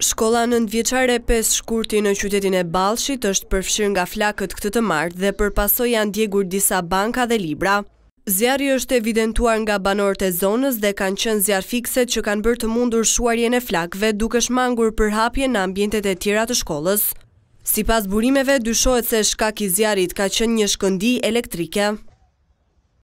Shkolla në nëndvjeqare e 5 shkurti në qytetin e Balshit është përfshirë nga flakët këtë të martë dhe përpaso janë djegur disa banka dhe libra. Zjarë është evidentuar nga banorët e zonës dhe kanë qënë zjarë fikset që kanë bërë të mundur shuarje në flakëve duke shmangur për hapje në ambjentet e tjera të shkollës. Si pas burimeve, dyshojt se shkaki zjarit ka qënë një shkëndi elektrike.